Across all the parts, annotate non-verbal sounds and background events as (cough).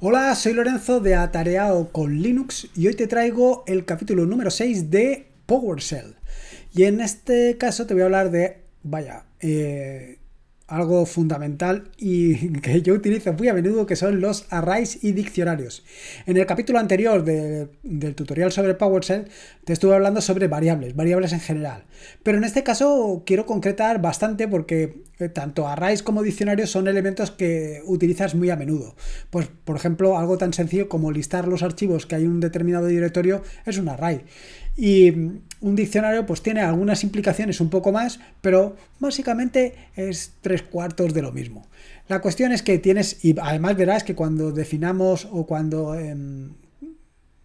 Hola, soy Lorenzo de Atareado con Linux y hoy te traigo el capítulo número 6 de PowerShell. Y en este caso te voy a hablar de, vaya, eh, algo fundamental y (laughs) que yo utilizo muy a menudo, que son los arrays y diccionarios. En el capítulo anterior del tutorial sobre PowerShell te estuve hablando sobre variables, variables en general. Pero en este caso quiero concretar bastante porque eh, tanto arrays como diccionarios son elementos que utilizas muy a menudo. Pues, por ejemplo, algo tan sencillo como listar los archivos que hay en un determinado directorio es un array. Y mm, un diccionario pues tiene algunas implicaciones un poco más, pero básicamente es tres cuartos de lo mismo. La cuestión es que tienes, y además verás que cuando definamos o cuando em,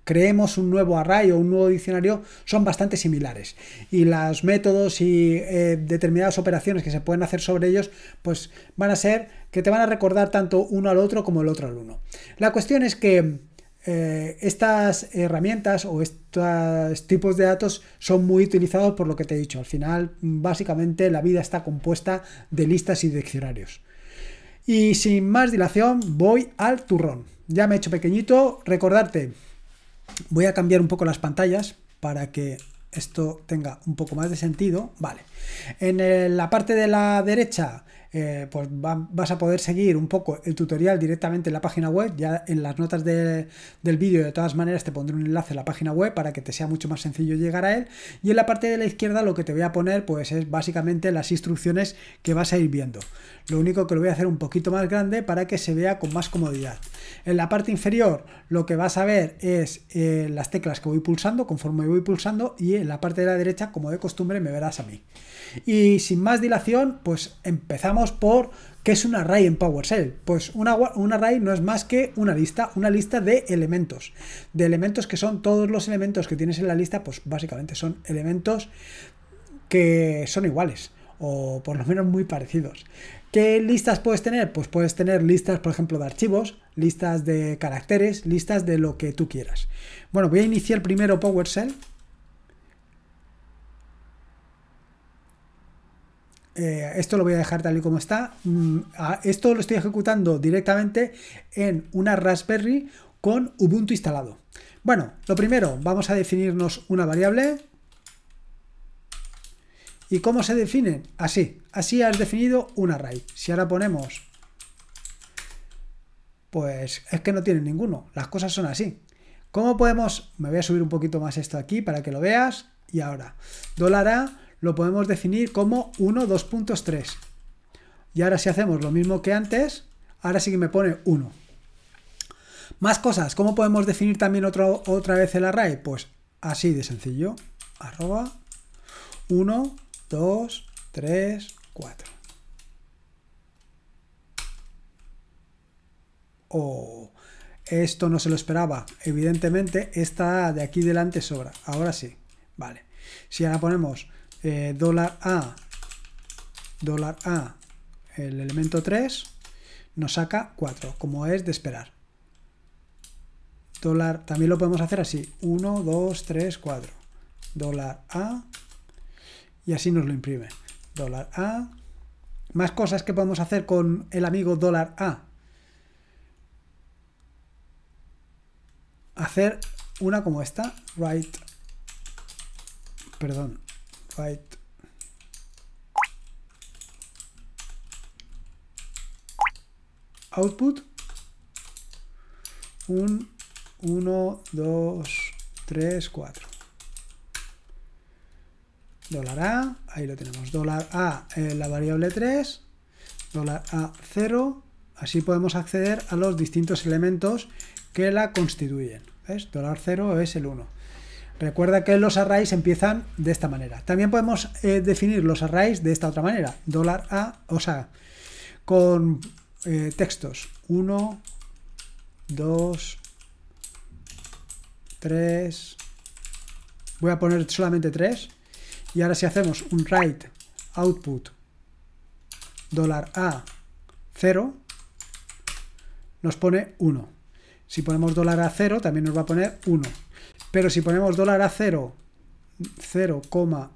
creemos un nuevo array o un nuevo diccionario, son bastante similares. Y los métodos y eh, determinadas operaciones que se pueden hacer sobre ellos, pues van a ser que te van a recordar tanto uno al otro como el otro al uno. La cuestión es que eh, estas herramientas o estos tipos de datos son muy utilizados por lo que te he dicho. Al final, básicamente, la vida está compuesta de listas y diccionarios. Y sin más dilación, voy al turrón. Ya me he hecho pequeñito. Recordarte, voy a cambiar un poco las pantallas para que esto tenga un poco más de sentido. Vale. En la parte de la derecha, eh, pues vas a poder seguir un poco el tutorial directamente en la página web. Ya en las notas del vídeo, de todas maneras, te pondré un enlace a la página web para que te sea mucho más sencillo llegar a él. Y en la parte de la izquierda lo que te voy a poner pues es básicamente las instrucciones que vas a ir viendo. Lo único que lo voy a hacer un poquito más grande para que se vea con más comodidad. En la parte inferior lo que vas a ver es eh, las teclas que voy pulsando conforme voy pulsando y en la parte de la derecha, como de costumbre, me verás a mí. Y sin más dilación, pues empezamos por ¿qué es un array en PowerShell? Pues un array no es más que una lista, una lista de elementos. De elementos que son todos los elementos que tienes en la lista, pues básicamente son elementos que son iguales o por lo menos muy parecidos. ¿Qué listas puedes tener? Pues puedes tener listas, por ejemplo, de archivos, listas de caracteres, listas de lo que tú quieras. Bueno, voy a iniciar primero PowerShell Eh, esto lo voy a dejar tal y como está. Mm, esto lo estoy ejecutando directamente en una Raspberry con Ubuntu instalado. Bueno, lo primero, vamos a definirnos una variable. ¿Y cómo se definen? Así. Así has definido un array. Si ahora ponemos... Pues es que no tiene ninguno. Las cosas son así. ¿Cómo podemos...? Me voy a subir un poquito más esto aquí para que lo veas. Y ahora, dólar a lo podemos definir como 1, 2.3. Y ahora si hacemos lo mismo que antes, ahora sí que me pone 1. Más cosas, ¿cómo podemos definir también otra vez el array? Pues así de sencillo, arroba 1, 2, 3, 4. Oh, esto no se lo esperaba. Evidentemente, esta de aquí delante sobra. Ahora sí. Vale. Si ahora ponemos eh, dólar $a, dólar $a, el elemento 3, nos saca 4, como es de esperar. Dólar, también lo podemos hacer así, 1, 2, 3, 4, dólar $a, y así nos lo imprime. Dólar $a, más cosas que podemos hacer con el amigo dólar $a. Hacer una como esta, write perdón, fight output 1, 1 2 3 4 dólar a ahí lo tenemos dólar a en eh, la variable 3 dólar a 0 así podemos acceder a los distintos elementos que la constituyen ¿Ves? dólar 0 es el 1 Recuerda que los arrays empiezan de esta manera. También podemos eh, definir los arrays de esta otra manera. Dólar $a, o sea, con eh, textos 1, 2, 3, voy a poner solamente 3, y ahora si hacemos un write output dólar $a 0, nos pone 1. Si ponemos dólar $a 0, también nos va a poner 1. Pero si ponemos dólar a 0, 0,1,2,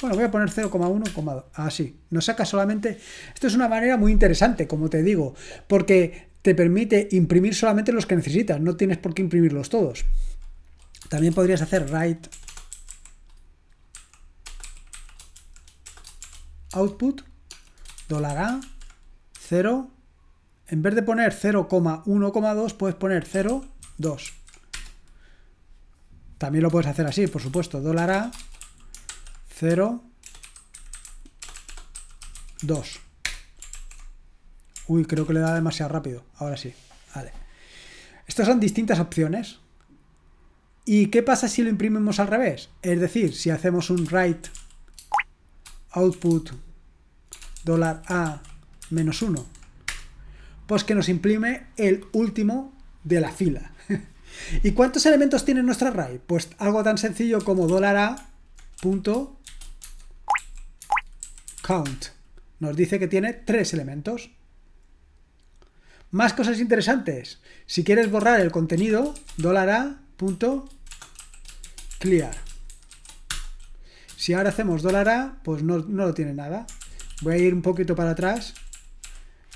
bueno, voy a poner 0,1, así. Ah, nos saca solamente... Esto es una manera muy interesante, como te digo, porque te permite imprimir solamente los que necesitas, no tienes por qué imprimirlos todos. También podrías hacer write output dólar a 0 en vez de poner 0,1,2 puedes poner 0,2 también lo puedes hacer así, por supuesto. Dólar A, 0, 2. Uy, creo que le da demasiado rápido. Ahora sí. Vale. Estas son distintas opciones. ¿Y qué pasa si lo imprimimos al revés? Es decir, si hacemos un write output dólar a menos 1, pues que nos imprime el último de la fila. ¿Y cuántos elementos tiene nuestra array? Pues algo tan sencillo como $a.count. Nos dice que tiene tres elementos. Más cosas interesantes. Si quieres borrar el contenido, $a.clear. Si ahora hacemos $a, pues no, no lo tiene nada. Voy a ir un poquito para atrás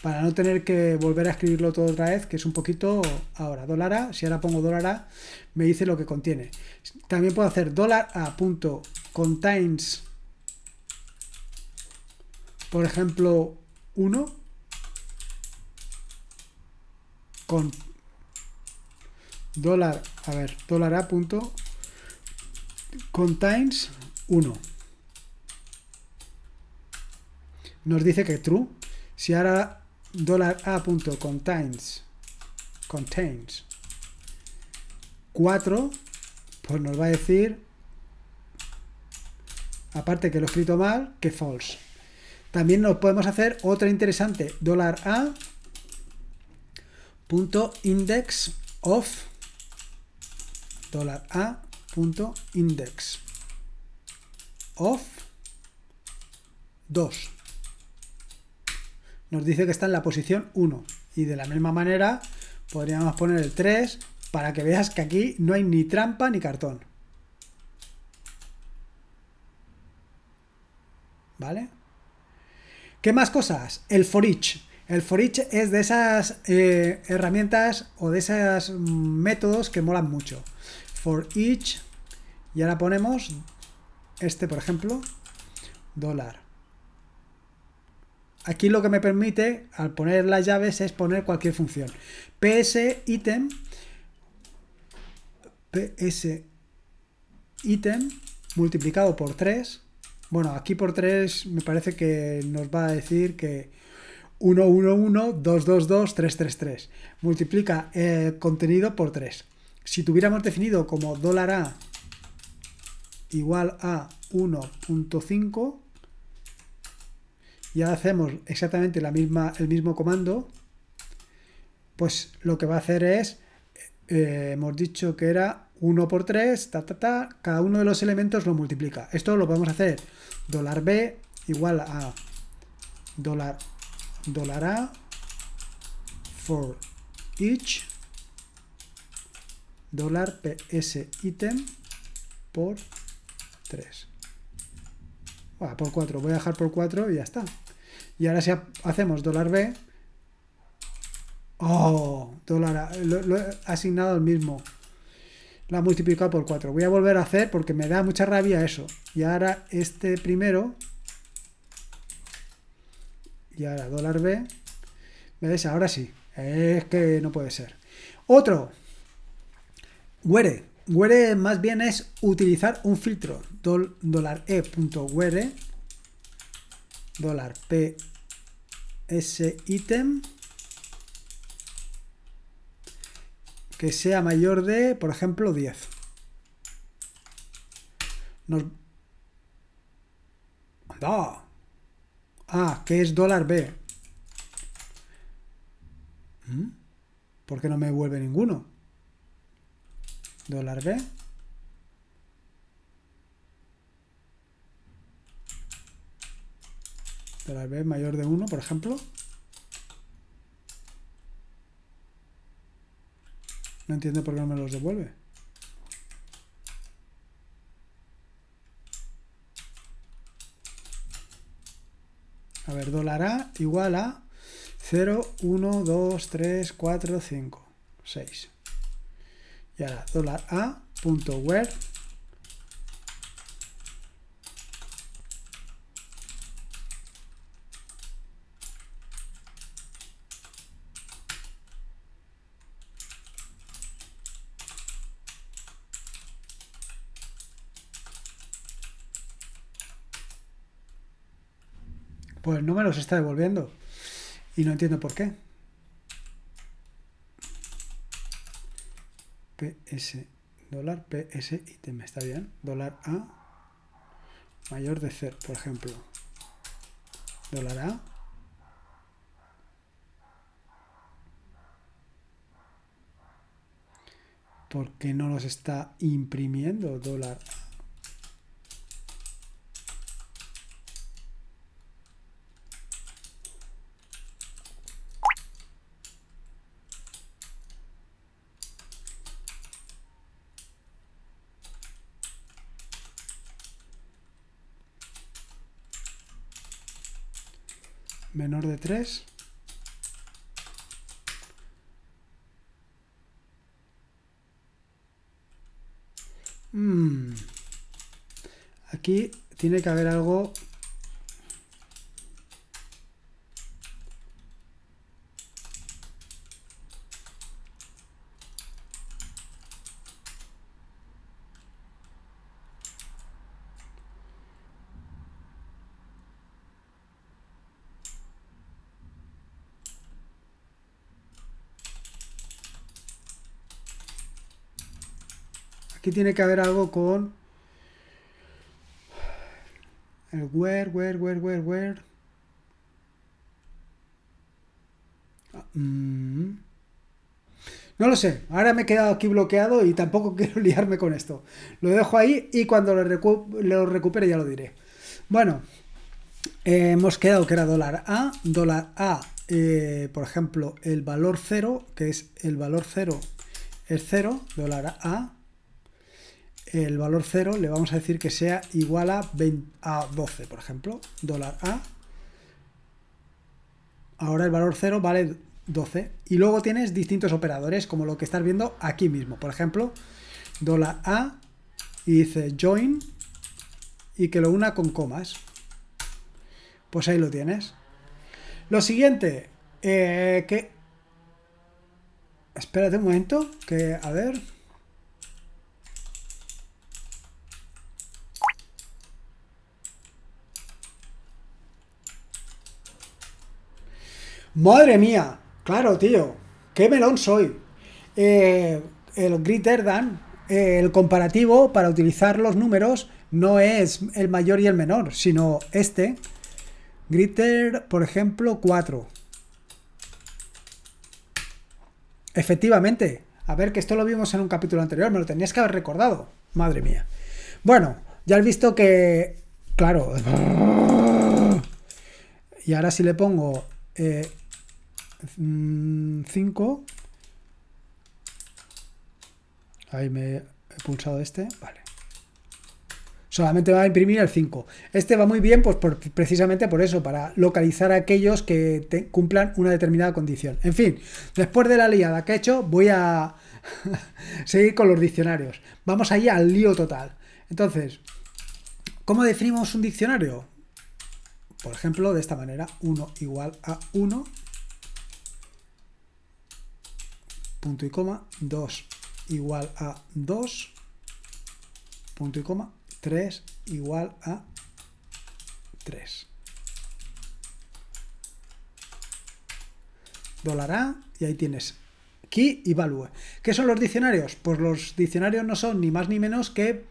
para no tener que volver a escribirlo todo otra vez, que es un poquito ahora. Dólar A, si ahora pongo dólar A, me dice lo que contiene. También puedo hacer dólar A por ejemplo, 1 con dólar, a ver, dólar A contains 1. Nos dice que true. Si ahora $a.contains contains 4, pues nos va a decir, aparte que lo he escrito mal, que false. También nos podemos hacer otra interesante, $a punto index of dólar a index of 2 nos dice que está en la posición 1. Y de la misma manera podríamos poner el 3 para que veas que aquí no hay ni trampa ni cartón. ¿Vale? ¿Qué más cosas? El for each. El for each es de esas eh, herramientas o de esos métodos que molan mucho. For each. Y ahora ponemos este, por ejemplo, dólar. Aquí lo que me permite al poner las llaves es poner cualquier función. PS ítem PS ítem multiplicado por 3. Bueno, aquí por 3 me parece que nos va a decir que 111 3, 3. Multiplica el eh, contenido por 3. Si tuviéramos definido como dólar a igual a 1.5 y hacemos exactamente la misma, el mismo comando, pues lo que va a hacer es, eh, hemos dicho que era 1 por 3, ta, ta, ta, cada uno de los elementos lo multiplica. Esto lo podemos hacer $b igual a dólar, $a for each dólar $ps item por 3. por 4, voy a dejar por 4 y ya está. Y ahora si hacemos dólar $B, ¡oh! Dólar lo, he asignado al mismo. La he multiplicado por 4. Voy a volver a hacer porque me da mucha rabia eso. Y ahora este primero... Y ahora dólar $B. ¿Ves? Ahora sí. Es que no puede ser. Otro. Where. Where más bien es utilizar un filtro. $e.where dólar ítem que sea mayor de, por ejemplo, 10. no Ah, que es dólar B. ¿Mm? porque no me vuelve ninguno? Dólar B. para b mayor de 1, por ejemplo. No entiendo por qué no me los devuelve. A ver, dólar A igual a 0, 1, 2, 3, 4, 5, 6. Y ahora, dólar A pues no me está devolviendo. Y no entiendo por qué. PS, dólar, PS, ítem, está bien. Dólar A mayor de 0, por ejemplo. Dólar A. ¿Por no los está imprimiendo? Dólar 3. Mm. Aquí tiene que haber algo Aquí tiene que haber algo con el where, where, where, where, where. Ah, mm. No lo sé, ahora me he quedado aquí bloqueado y tampoco (laughs) quiero liarme con esto. Lo dejo ahí y cuando lo, lo recupere ya lo diré. Bueno, eh, hemos quedado que era dólar A. Dólar A, eh, por ejemplo, el valor 0, que es el valor 0 es 0, dólar A el valor 0 le vamos a decir que sea igual a, 20, a 12, por ejemplo, dólar A. Ahora el valor 0 vale 12. Y luego tienes distintos operadores, como lo que estás viendo aquí mismo. Por ejemplo, dólar A y dice join y que lo una con comas. Pues ahí lo tienes. Lo siguiente, eh, que... Espérate un momento, que a ver... Madre mía, claro, tío, qué melón soy. Eh, el Gritter Dan, eh, el comparativo para utilizar los números no es el mayor y el menor, sino este. Gritter, por ejemplo, 4. Efectivamente. A ver, que esto lo vimos en un capítulo anterior, me lo tenías que haber recordado. Madre mía. Bueno, ya has visto que... Claro. Y ahora si le pongo eh, 5. Mm, ahí me he pulsado este. Vale. Solamente va a imprimir el 5. Este va muy bien pues precisamente por eso, para localizar a aquellos que cumplan una determinada condición. En fin, después de la liada que he hecho, voy a (laughs) seguir con los diccionarios. Vamos ahí al lío total. Entonces, ¿cómo definimos un diccionario? Por ejemplo, de esta manera, 1 igual a 1 punto y coma, 2 igual a 2, punto y coma, 3 igual a 3. Dólar A y ahí tienes key y value. ¿Qué son los diccionarios? Pues los diccionarios no son ni más ni menos que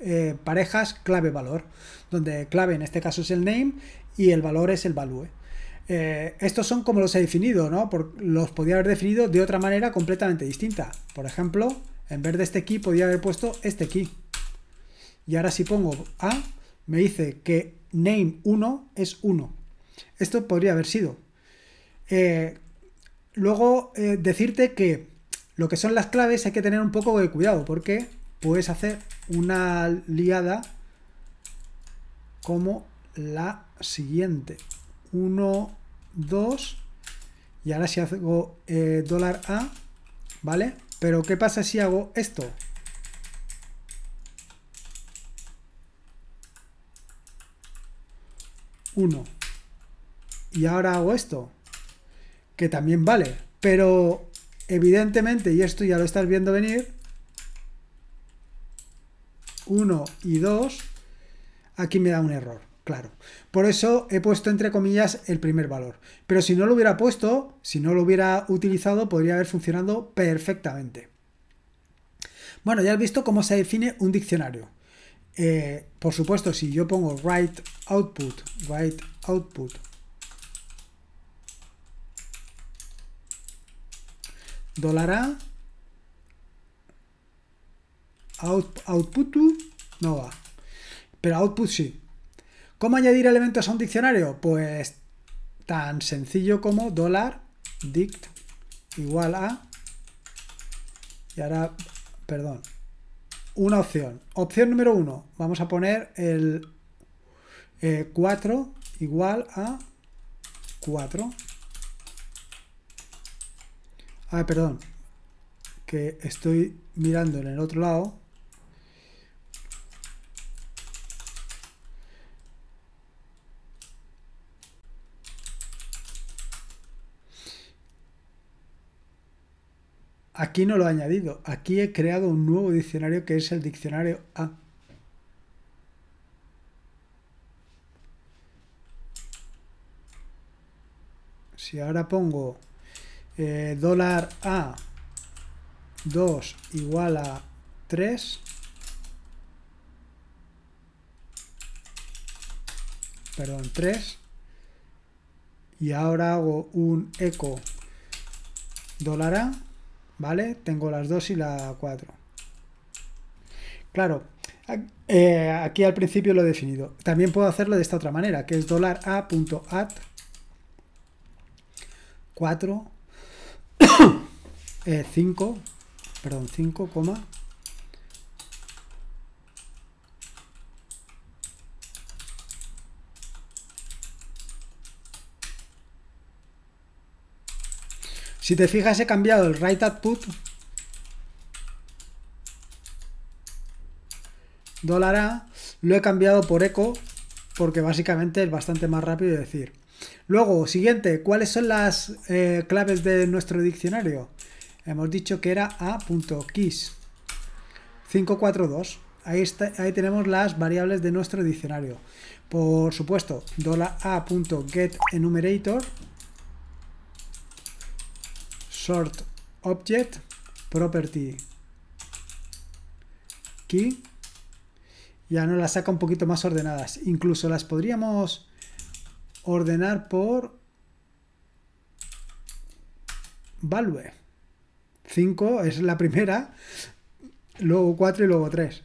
eh, parejas clave-valor, donde clave en este caso es el name y el valor es el value. Eh, estos son como los he definido, ¿no? los podía haber definido de otra manera completamente distinta. Por ejemplo, en vez de este key podía haber puesto este key. Y ahora si pongo A, me dice que name 1 es 1. Esto podría haber sido. Eh, luego, eh, decirte que lo que son las claves hay que tener un poco de cuidado porque puedes hacer una liada como la siguiente. 1, 2. Y ahora si hago eh, dólar A, ¿vale? Pero ¿qué pasa si hago esto? 1 Y ahora hago esto, que también vale. Pero evidentemente, y esto ya lo estás viendo venir, 1 y 2, aquí me da un error claro. Por eso he puesto entre comillas el primer valor. Pero si no lo hubiera puesto, si no lo hubiera utilizado, podría haber funcionado perfectamente. Bueno, ya has visto cómo se define un diccionario. Eh, por supuesto, si yo pongo write output, write output, dólar a, output no va, pero output sí. ¿Cómo añadir elementos a un diccionario? Pues tan sencillo como dólar dict igual a y ahora, perdón, una opción. Opción número uno, vamos a poner el 4 eh, igual a 4. Ah, perdón, que estoy mirando en el otro lado. Aquí no lo he añadido, aquí he creado un nuevo diccionario que es el diccionario A. Si ahora pongo eh, dólar A 2 igual a 3, perdón, 3, y ahora hago un eco dólar A, ¿vale? Tengo las 2 y la 4. Claro, eh, aquí al principio lo he definido. También puedo hacerlo de esta otra manera, que es $a.at 4, 5, perdón, 5, Si te fijas, he cambiado el write output a, lo he cambiado por eco porque básicamente es bastante más rápido de decir. Luego, siguiente, ¿cuáles son las eh, claves de nuestro diccionario? Hemos dicho que era a.keys 542. Ahí, está, ahí tenemos las variables de nuestro diccionario. Por supuesto, $a.getEnumerator short object property key ya nos las saca un poquito más ordenadas incluso las podríamos ordenar por value 5 es la primera luego 4 y luego 3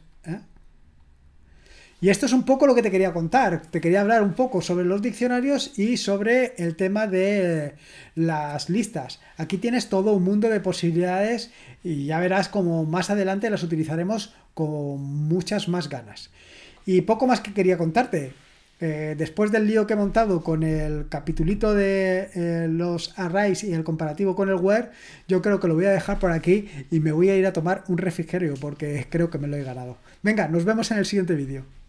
y esto es un poco lo que te quería contar. Te quería hablar un poco sobre los diccionarios y sobre el tema de las listas. Aquí tienes todo un mundo de posibilidades y ya verás como más adelante las utilizaremos con muchas más ganas. Y poco más que quería contarte. Eh, después del lío que he montado con el capitulito de eh, los arrays y el comparativo con el where, yo creo que lo voy a dejar por aquí y me voy a ir a tomar un refrigerio porque creo que me lo he ganado. Venga, nos vemos en el siguiente vídeo.